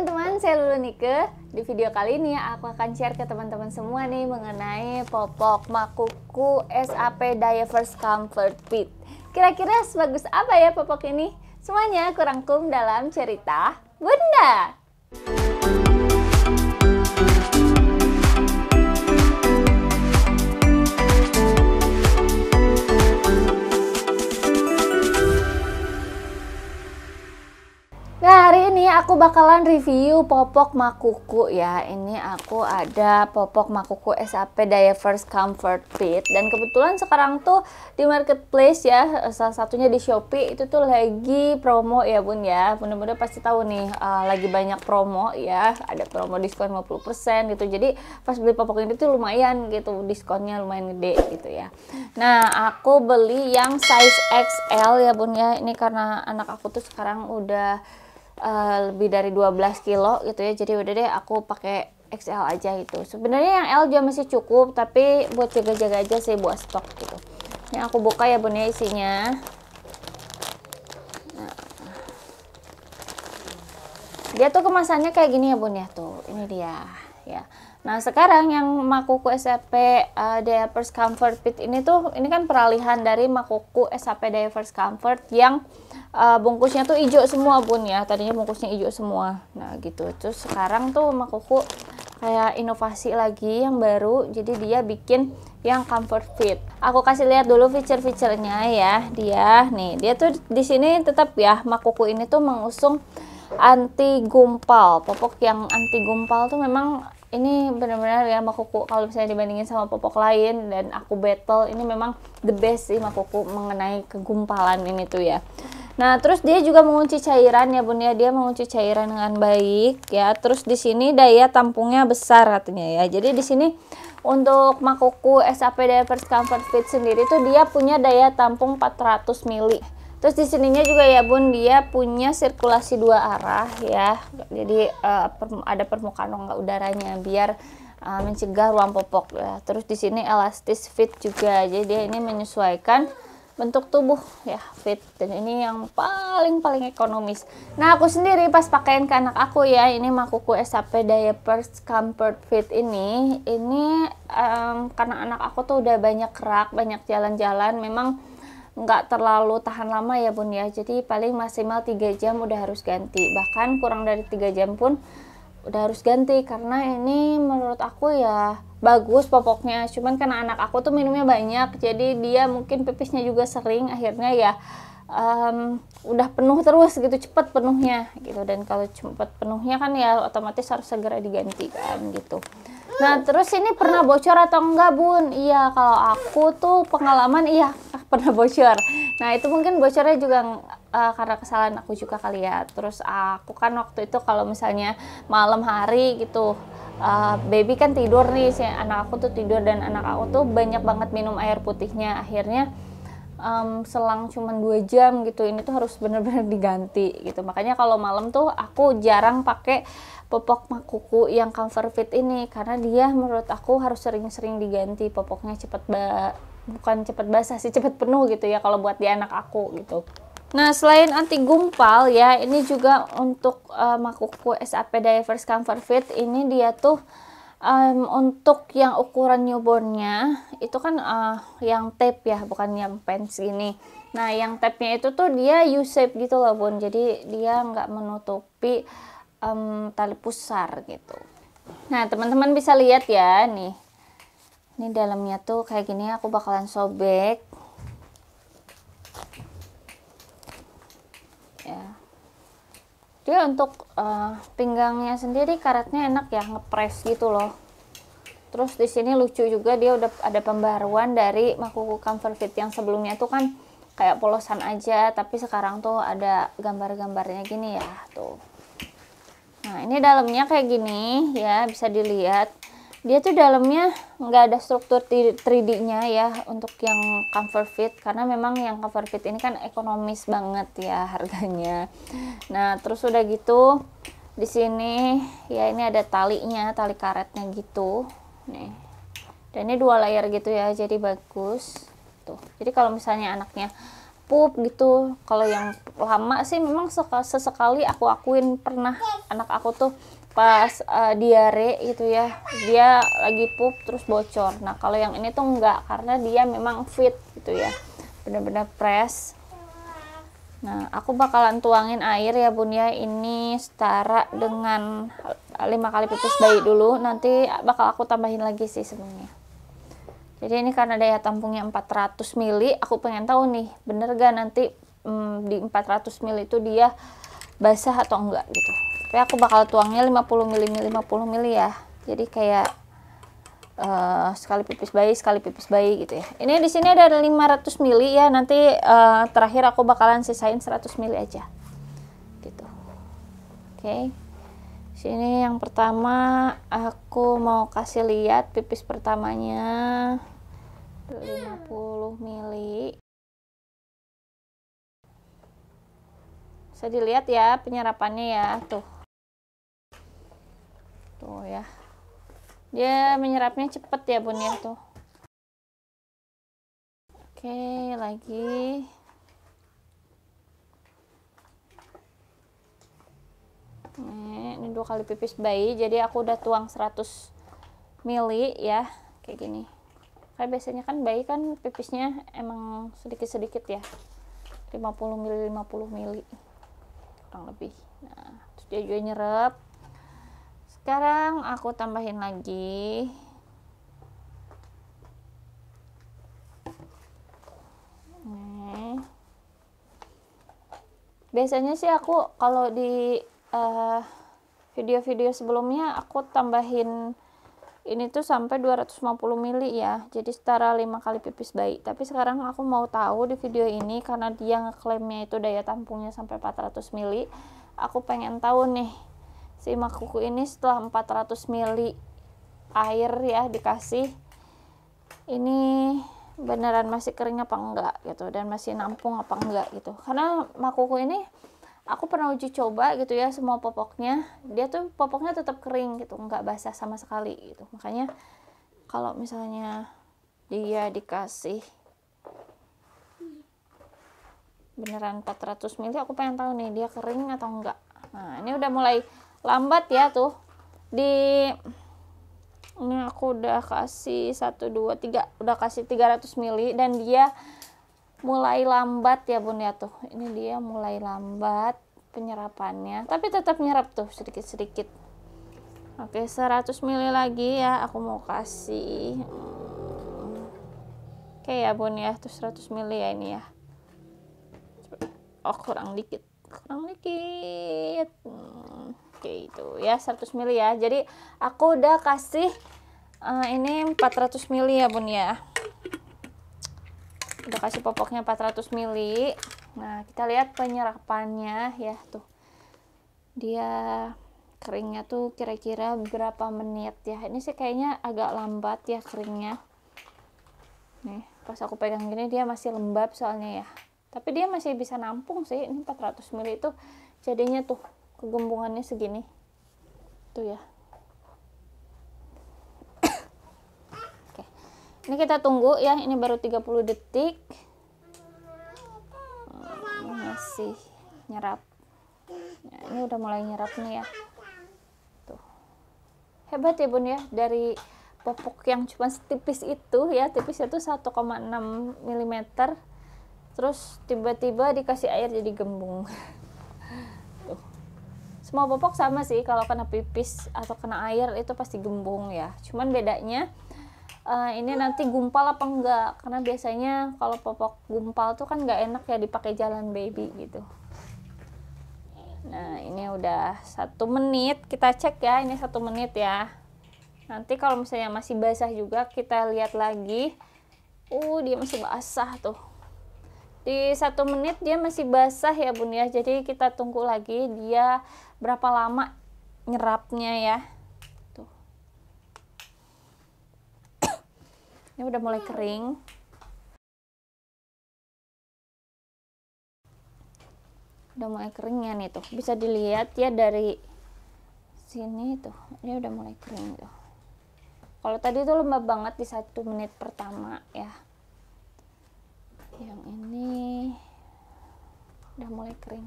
teman-teman, saya Lulu Nike. Di video kali ini aku akan share ke teman-teman semua nih mengenai popok Makuku SAP Diverse Comfort Fit. Kira-kira sebagus apa ya popok ini? Semuanya kurang dalam cerita Bunda. aku bakalan review popok makuku ya. Ini aku ada popok makuku SAP Diapers Comfort fit. dan kebetulan sekarang tuh di marketplace ya, eh, salah satunya di Shopee itu tuh lagi promo ya Bun ya. Mudah-mudahan pasti tahu nih uh, lagi banyak promo ya, ada promo diskon 50% gitu. Jadi pas beli popok ini tuh lumayan gitu diskonnya lumayan gede gitu ya. Nah, aku beli yang size XL ya Bun ya. Ini karena anak aku tuh sekarang udah Eh, lebih dari 12 kilo gitu ya jadi udah deh aku pakai XL aja gitu sebenarnya yang L juga masih cukup tapi buat jaga-jaga aja sih buat stok gitu ini aku buka ya bun ya isinya nah. dia tuh kemasannya kayak gini ya bun ya tuh ini dia ya Nah sekarang yang Makuku SAP uh, eh, Comfort Fit ini tuh ini kan peralihan dari Makuku SAP Diapers Comfort yang uh, bungkusnya tuh hijau semua bun ya tadinya bungkusnya hijau semua nah gitu terus sekarang tuh Makuku kayak inovasi lagi yang baru jadi dia bikin yang comfort fit aku kasih lihat dulu feature fiturnya ya dia nih dia tuh di sini tetap ya Makuku ini tuh mengusung anti gumpal popok yang anti gumpal tuh memang ini benar-benar ya makuku kalau misalnya dibandingin sama popok lain dan aku battle ini memang the best sih makuku mengenai kegumpalan ini tuh ya nah terus dia juga mengunci cairan ya bun ya dia mengunci cairan dengan baik ya terus di sini daya tampungnya besar katanya ya jadi di sini untuk makuku SAP Diapers Comfort Fit sendiri tuh dia punya daya tampung 400 mili Terus di sininya juga ya Bun dia punya sirkulasi dua arah ya. Jadi uh, eh, per, ada permukaan rongga udaranya biar uh, mencegah ruang popok ya. Terus di sini elastis fit juga. Jadi dia ini menyesuaikan bentuk tubuh ya fit dan ini yang paling paling ekonomis. Nah aku sendiri pas pakaiin ke anak aku ya ini Makuku SAP Diapers Comfort Fit ini ini um, karena anak aku tuh udah banyak kerak banyak jalan-jalan memang nggak terlalu tahan lama ya bun ya jadi paling maksimal 3 jam udah harus ganti bahkan kurang dari 3 jam pun udah harus ganti karena ini menurut aku ya bagus popoknya cuman karena anak aku tuh minumnya banyak jadi dia mungkin pipisnya juga sering akhirnya ya um, udah penuh terus gitu cepet penuhnya gitu dan kalau cepet penuhnya kan ya otomatis harus segera diganti kan gitu Nah, terus ini pernah bocor atau enggak, Bun? Iya, kalau aku tuh pengalaman iya pernah bocor. Nah, itu mungkin bocornya juga uh, karena kesalahan aku juga kali ya. Terus aku kan waktu itu kalau misalnya malam hari gitu, uh, baby kan tidur nih, si anak aku tuh tidur dan anak aku tuh banyak banget minum air putihnya. Akhirnya um, selang cuma dua jam gitu ini tuh harus bener-bener diganti gitu makanya kalau malam tuh aku jarang pakai popok makuku yang comfort fit ini karena dia menurut aku harus sering-sering diganti popoknya cepet ba bukan cepet basah sih cepet penuh gitu ya kalau buat di anak aku gitu Nah, selain anti gumpal ya, ini juga untuk uh, makuku SAP Divers Comfort Fit ini dia tuh um, untuk yang ukuran newbornnya itu kan uh, yang tape ya bukan yang pens ini. nah yang tape-nya itu tuh dia U shape gitu loh bun jadi dia nggak menutupi um, tali pusar gitu nah teman-teman bisa lihat ya nih ini dalamnya tuh kayak gini aku bakalan sobek jadi untuk uh, pinggangnya sendiri karetnya enak ya ngepres gitu loh terus di sini lucu juga dia udah ada pembaruan dari makuku comfort fit yang sebelumnya tuh kan kayak polosan aja tapi sekarang tuh ada gambar-gambarnya gini ya tuh nah ini dalamnya kayak gini ya bisa dilihat dia tuh dalamnya nggak ada struktur 3D-nya ya untuk yang comfort fit karena memang yang comfort fit ini kan ekonomis banget ya harganya. Nah, terus udah gitu di sini ya ini ada talinya, tali karetnya gitu. Nih. Dan ini dua layer gitu ya, jadi bagus. Tuh. Jadi kalau misalnya anaknya pup gitu, kalau yang lama sih memang sesekali aku akuin pernah anak aku tuh pas uh, diare gitu ya dia lagi pup terus bocor nah kalau yang ini tuh enggak karena dia memang fit gitu ya benar-benar fresh nah aku bakalan tuangin air ya bun ya ini setara dengan lima kali pipis bayi dulu nanti bakal aku tambahin lagi sih sebenarnya jadi ini karena daya tampungnya 400 ml aku pengen tahu nih bener gak nanti hmm, di 400 ml itu dia basah atau enggak gitu tapi aku bakal tuangnya 50 ml 50 ml ya jadi kayak uh, sekali pipis bayi sekali pipis bayi gitu ya ini di sini ada 500 ml ya nanti uh, terakhir aku bakalan sisain 100 ml aja gitu oke okay. sini yang pertama aku mau kasih lihat pipis pertamanya 50 ml bisa dilihat ya penyerapannya ya tuh tuh ya dia menyerapnya cepet ya bun ya tuh oke lagi ini dua kali pipis bayi jadi aku udah tuang 100 mili ya kayak gini kayak biasanya kan bayi kan pipisnya emang sedikit-sedikit ya 50 mili 50 mili kurang lebih nah terus dia juga nyerap sekarang aku tambahin lagi Nih. biasanya sih aku kalau di eh, video-video uh, sebelumnya aku tambahin ini tuh sampai 250 mili ya jadi setara 5 kali pipis baik. tapi sekarang aku mau tahu di video ini karena dia ngeklaimnya itu daya tampungnya sampai 400 mili aku pengen tahu nih si makuku ini setelah 400 ml air ya dikasih ini beneran masih kering apa enggak gitu dan masih nampung apa enggak gitu karena makuku ini aku pernah uji coba gitu ya semua popoknya dia tuh popoknya tetap kering gitu enggak basah sama sekali gitu makanya kalau misalnya dia dikasih beneran 400 ml aku pengen tahu nih dia kering atau enggak nah ini udah mulai lambat ya tuh di ini aku udah kasih 1 2 3 udah kasih 300 mili dan dia mulai lambat ya bun ya tuh ini dia mulai lambat penyerapannya tapi tetap nyerap tuh sedikit-sedikit oke 100 mili lagi ya aku mau kasih oke ya bun ya tuh 100 mili ya ini ya oh kurang dikit kurang dikit hmm. Oke itu ya 100 ml ya jadi aku udah kasih uh, ini 400 ml ya bun ya udah kasih popoknya 400 ml nah kita lihat penyerapannya ya tuh dia keringnya tuh kira-kira berapa menit ya ini sih kayaknya agak lambat ya keringnya nih pas aku pegang gini dia masih lembab soalnya ya tapi dia masih bisa nampung sih ini 400 ml itu jadinya tuh Kegembungannya segini tuh ya oke ini kita tunggu ya ini baru 30 detik ini hmm, masih nyerap nah, ini udah mulai nyerap nih ya tuh hebat ya bun ya dari popok yang cuma setipis itu ya tipisnya tuh 1,6 mm terus tiba-tiba dikasih air jadi gembung semua popok sama sih kalau kena pipis atau kena air itu pasti gembung ya cuman bedanya uh, ini nanti gumpal apa enggak karena biasanya kalau popok gumpal tuh kan nggak enak ya dipakai jalan baby gitu nah ini udah satu menit kita cek ya ini satu menit ya nanti kalau misalnya masih basah juga kita lihat lagi uh dia masih basah tuh di satu menit dia masih basah ya bun ya jadi kita tunggu lagi dia berapa lama nyerapnya ya tuh ini udah mulai kering udah mulai keringnya nih tuh bisa dilihat ya dari sini tuh Ini udah mulai kering tuh kalau tadi tuh lembab banget di satu menit pertama ya yang ini udah mulai kering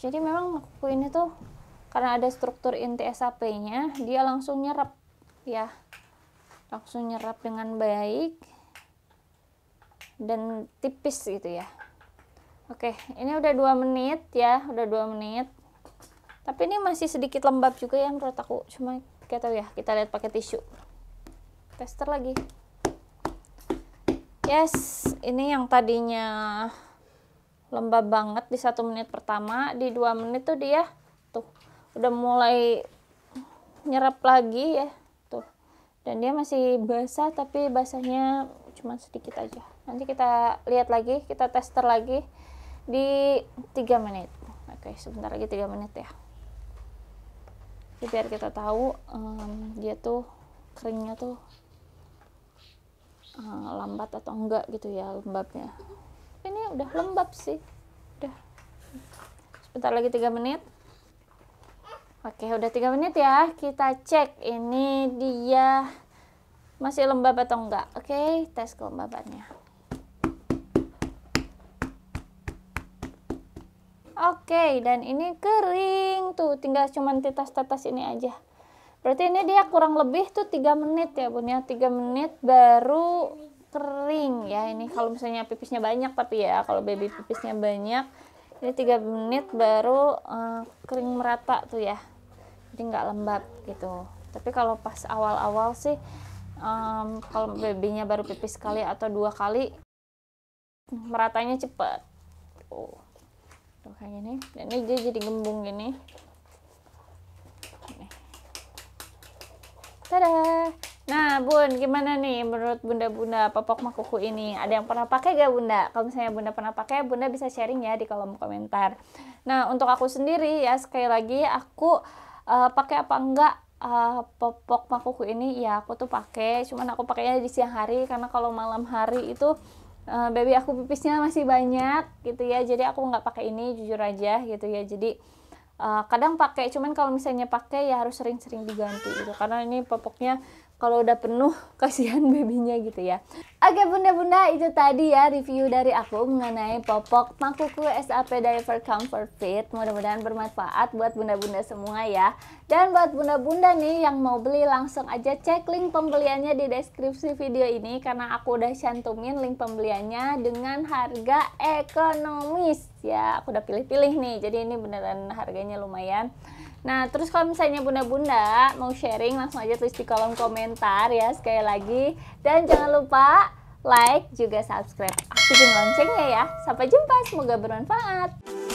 jadi memang kuku ini tuh karena ada struktur inti SAP nya dia langsung nyerap ya langsung nyerap dengan baik dan tipis gitu ya oke ini udah dua menit ya udah dua menit tapi ini masih sedikit lembab juga ya menurut aku cuma kita tahu ya kita lihat pakai tisu tester lagi Yes, ini yang tadinya lembab banget di satu menit pertama, di dua menit tuh dia tuh udah mulai nyerap lagi ya tuh. Dan dia masih basah tapi basahnya cuma sedikit aja. Nanti kita lihat lagi, kita tester lagi di tiga menit. Oke, sebentar lagi tiga menit ya. Jadi biar kita tahu um, dia tuh keringnya tuh Eh, lambat atau enggak gitu ya lembabnya ini udah lembab sih udah sebentar lagi tiga menit oke udah tiga menit ya kita cek ini dia masih lembab atau enggak oke tes kelembabannya oke dan ini kering tuh tinggal cuman tita-titas ini aja Berarti ini dia kurang lebih tuh 3 menit ya bun ya 3 menit baru kering ya ini kalau misalnya pipisnya banyak tapi ya kalau baby pipisnya banyak ini 3 menit baru uh, kering merata tuh ya jadi nggak lembab gitu tapi kalau pas awal-awal sih um, kalau babynya baru pipis sekali atau dua kali meratanya cepet tuh, tuh kayak gini dan ini jadi gembung gini Tada. Nah, Bun, gimana nih menurut Bunda-bunda popok makuku ini? Ada yang pernah pakai gak, Bunda? Kalau misalnya Bunda pernah pakai, Bunda bisa sharing ya di kolom komentar. Nah, untuk aku sendiri ya, sekali lagi aku uh, pakai apa enggak uh, popok makuku ini ya aku tuh pakai, cuman aku pakainya di siang hari karena kalau malam hari itu uh, baby aku pipisnya masih banyak gitu ya. Jadi aku nggak pakai ini jujur aja gitu ya. Jadi uh, kadang pakai cuman kalau misalnya pakai ya harus sering-sering diganti gitu karena ini popoknya kalau udah penuh kasihan babynya gitu ya oke bunda-bunda itu tadi ya review dari aku mengenai popok makuku SAP Diaper Comfort Fit mudah-mudahan bermanfaat buat bunda-bunda semua ya dan buat bunda-bunda nih yang mau beli langsung aja cek link pembeliannya di deskripsi video ini karena aku udah cantumin link pembeliannya dengan harga ekonomis ya aku udah pilih-pilih nih jadi ini beneran harganya lumayan Nah, terus kalau misalnya bunda-bunda mau sharing, langsung aja tulis di kolom komentar ya sekali lagi. Dan jangan lupa like, juga subscribe, aktifin loncengnya ya. Sampai jumpa, semoga bermanfaat.